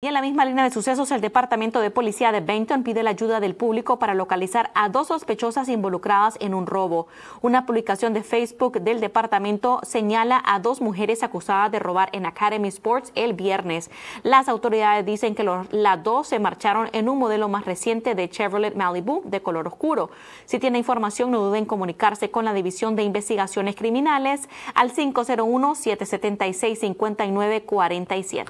Y en la misma línea de sucesos, el Departamento de Policía de Benton pide la ayuda del público para localizar a dos sospechosas involucradas en un robo. Una publicación de Facebook del departamento señala a dos mujeres acusadas de robar en Academy Sports el viernes. Las autoridades dicen que las dos se marcharon en un modelo más reciente de Chevrolet Malibu de color oscuro. Si tiene información, no duden en comunicarse con la División de Investigaciones Criminales al 501-776-5947.